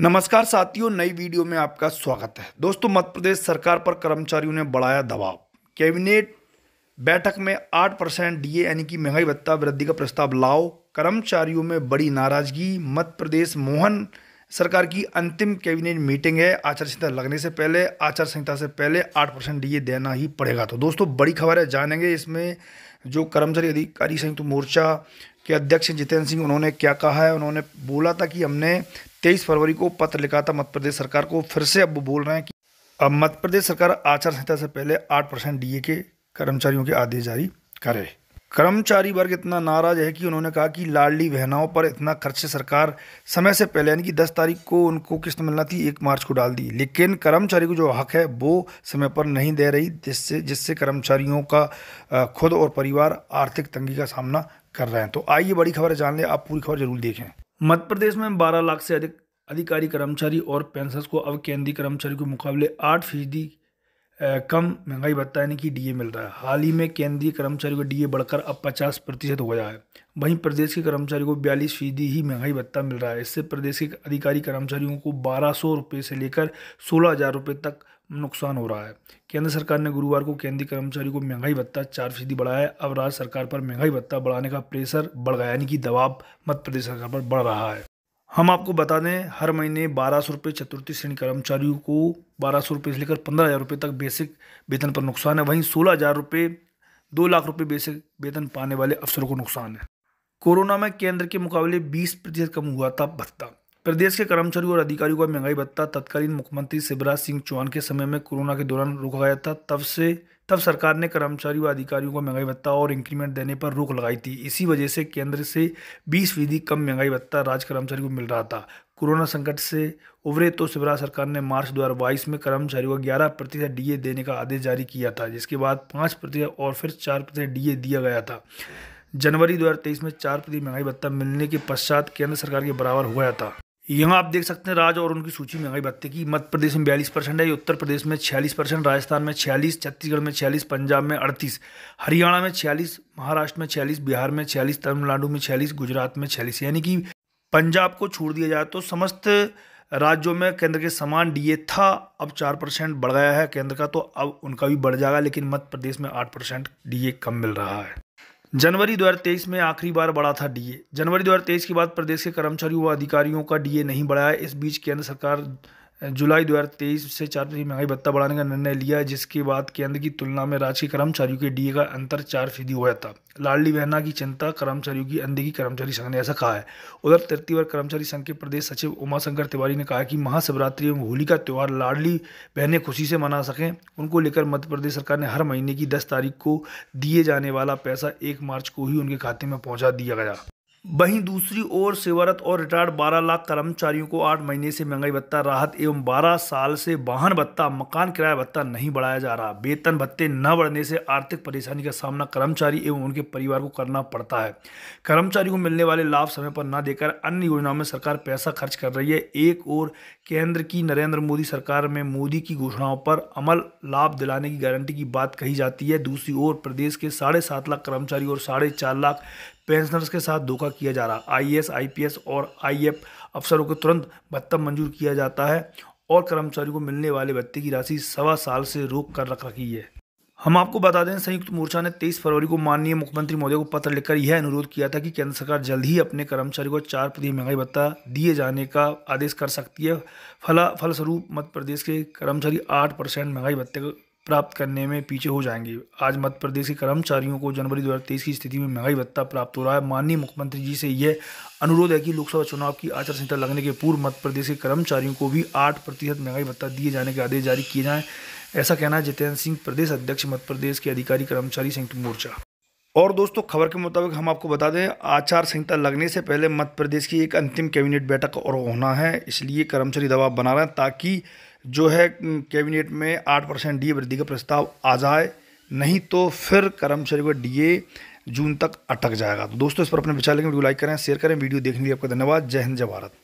नमस्कार साथियों नई वीडियो में आपका स्वागत है दोस्तों मध्य प्रदेश सरकार पर कर्मचारियों ने बढ़ाया दबाव कैबिनेट बैठक में 8 परसेंट डी यानी कि महंगाई भत्ता वृद्धि का प्रस्ताव लाओ कर्मचारियों में बड़ी नाराजगी मध्य प्रदेश मोहन सरकार की अंतिम कैबिनेट मीटिंग है आचार संहिता लगने से पहले आचार संहिता से पहले आठ परसेंट डी देना ही पड़ेगा तो दोस्तों बड़ी खबर है जानेंगे इसमें जो कर्मचारी अधिकारी संयुक्त तो मोर्चा के अध्यक्ष जितेंद्र सिंह उन्होंने क्या कहा है उन्होंने बोला था कि हमने तेईस फरवरी को पत्र लिखा था मध्य प्रदेश सरकार को फिर से अब बोल रहे हैं कि अब मध्य प्रदेश सरकार आचार संहिता से पहले आठ परसेंट डी के कर्मचारियों के आदेश जारी करे कर्मचारी वर्ग इतना नाराज है कि उन्होंने कहा कि लाडली बहनाओं पर इतना खर्च सरकार समय से पहले यानी कि दस तारीख को उनको किस्त मिलना थी एक मार्च को डाल दी लेकिन कर्मचारी को जो हक है वो समय पर नहीं दे रही जिससे जिससे कर्मचारियों का खुद और परिवार आर्थिक तंगी का सामना कर रहे हैं तो आइए बड़ी खबर जान लें आप पूरी खबर जरूर देखें मध्य प्रदेश में बारह लाख से अधिक अधिकारी कर्मचारी और पेंशनर्स को अब केंद्रीय कर्मचारी के मुकाबले आठ फीसदी कम महंगाई भत्ता यानी कि डीए मिल रहा है हाल ही में केंद्रीय कर्मचारियों का डीए बढ़कर अब पचास प्रतिशत हो गया है वहीं प्रदेश के कर्मचारियों को बयालीस फीसदी ही महंगाई भत्ता मिल रहा है इससे प्रदेश के अधिकारी कर्मचारियों को बारह सौ रुपये से लेकर सोलह हज़ार रुपये तक नुकसान हो रहा है केंद्र सरकार ने गुरुवार को केंद्रीय कर्मचारियों को महंगाई भत्ता चार फीसदी बढ़ाया है अब राज्य सरकार पर महंगाई भत्ता बढ़ाने का प्रेशर बढ़ गया यानी कि दबाव मध्य प्रदेश सरकार पर बढ़ रहा है हम आपको बता दें हर महीने बारह सौ रुपये चतुर्थी श्रेणी कर्मचारियों को बारह सौ रुपये से लेकर पंद्रह हज़ार रुपये तक बेसिक वेतन पर नुकसान है वहीं सोलह हज़ार रुपये दो लाख रुपये बेसिक वेतन पाने वाले अफसरों को नुकसान है कोरोना में केंद्र के मुकाबले बीस प्रतिशत कम हुआ था भत्ता प्रदेश के कर्मचारियों और अधिकारियों का महंगाई भत्ता तत्कालीन मुख्यमंत्री शिवराज सिंह चौहान के समय में कोरोना के दौरान रोका गया था तब से तब सरकार ने कर्मचारी व अधिकारियों को महंगाई भत्ता और इंक्रीमेंट देने पर रोक लगाई थी इसी वजह से केंद्र से बीस फीसदी कम महंगाई भत्ता राज्य कर्मचारी को मिल रहा था कोरोना संकट से उभरे तो शिवराज सरकार ने मार्च दो में कर्मचारियों को ग्यारह प्रतिशत डी देने का आदेश जारी किया था जिसके बाद पाँच प्रतिशत और फिर चार प्रतिशत डी दिया गया था जनवरी दो में चार प्रति महंगाई भत्ता मिलने के पश्चात केंद्र सरकार के बराबर हुआ था यहाँ आप देख सकते हैं राज्य और उनकी सूची महंगाई भत्ते की मध्य प्रदेश में बयालीस परसेंट है उत्तर प्रदेश में छियालीस परसेंट राजस्थान में छियालीस छत्तीसगढ़ में छियालीस पंजाब में अड़तीस हरियाणा में छियालीस महाराष्ट्र में छियालीस बिहार में छियालीस तमिलनाडु में छियालीस गुजरात में छियालीस यानी कि पंजाब को छोड़ दिया जाए तो समस्त राज्यों में केंद्र के समान डीए था अब चार परसेंट बढ़ गया है केंद्र का तो अब उनका भी बढ़ जाएगा लेकिन मध्य प्रदेश में आठ परसेंट डी कम मिल रहा है जनवरी 2023 में आखिरी बार बढ़ा था डीए जनवरी 2023 के बाद प्रदेश के कर्मचारियों व अधिकारियों का डीए नहीं बढ़ाया इस बीच केंद्र सरकार जुलाई 2023 से चार फीसदी महंगाई भत्ता बढ़ाने का निर्णय लिया जिसके बाद केंद्र की तुलना में राज्य के कर्मचारियों के डीए का अंतर चार फीसदी हुआ था लाडली बहना की चिंता कर्मचारियों की अंधेगी कर्मचारी संघ ने ऐसा कहा है उधर तृतीय वर्ग कर्मचारी संघ के प्रदेश सचिव उमाशंकर तिवारी ने कहा कि महाशिवरात्रि एवं होली का त्यौहार लाडली बहनें खुशी से मना सकें उनको लेकर मध्य प्रदेश सरकार ने हर महीने की दस तारीख को दिए जाने वाला पैसा एक मार्च को ही उनके खाते में पहुँचा दिया गया वहीं दूसरी ओर सेवारत और रिटायर्ड 12 लाख कर्मचारियों को आठ महीने से महंगाई भत्ता राहत एवं 12 साल से वाहन भत्ता मकान किराया भत्ता नहीं बढ़ाया जा रहा वेतन भत्ते न बढ़ने से आर्थिक परेशानी का सामना कर्मचारी एवं उनके परिवार को करना पड़ता है कर्मचारी को मिलने वाले लाभ समय पर न देकर अन्य योजनाओं में सरकार पैसा खर्च कर रही है एक और केंद्र की नरेंद्र मोदी सरकार में मोदी की घोषणाओं पर अमल लाभ दिलाने की गारंटी की बात कही जाती है दूसरी ओर प्रदेश के साढ़े सात लाख कर्मचारी और साढ़े चार लाख पेंशनर्स के साथ धोखा किया जा रहा आईएएस आईपीएस और आईएफ अफसरों को तुरंत भत्ता मंजूर किया जाता है और कर्मचारियों को मिलने वाले भत्ते की राशि सवा साल से रोक कर रख रखी है हम आपको बता दें संयुक्त मोर्चा ने 23 फरवरी को माननीय मुख्यमंत्री मोदी को पत्र लिखकर यह अनुरोध किया था कि केंद्र सरकार जल्द ही अपने कर्मचारियों को चार प्रति महंगाई भत्ता दिए जाने का आदेश कर सकती है फला फलस्वरूप मध्य प्रदेश के कर्मचारी आठ परसेंट महंगाई भत्ते प्राप्त करने में पीछे हो जाएंगे आज मध्य प्रदेश के कर्मचारियों को जनवरी 2023 की स्थिति में महंगाई भत्ता प्राप्त हो रहा है माननीय मुख्यमंत्री जी से यह अनुरोध है कि लोकसभा चुनाव की आचार संहिता लगने के पूर्व मध्य प्रदेश के कर्मचारियों को भी आठ प्रतिशत महंगाई भत्ता दिए जाने के आदेश जारी किए जाएँ ऐसा कहना है जितेंद्र सिंह प्रदेश अध्यक्ष मध्य प्रदेश के अधिकारी कर्मचारी संयुक्त मोर्चा और दोस्तों खबर के मुताबिक हम आपको बता दें आचार संहिता लगने से पहले मध्य प्रदेश की एक अंतिम कैबिनेट बैठक और होना है इसलिए कर्मचारी दबाव बना रहे हैं ताकि जो है कैबिनेट में आठ परसेंट डी वृद्धि का प्रस्ताव आ जाए नहीं तो फिर कर्मचारी का डीए जून तक अटक जाएगा तो दोस्तों इस पर अपने विचार लेंगे वीडियो लाइक करें शेयर करें वीडियो देखने के लिए आपका धन्यवाद जय हिंद जय भारत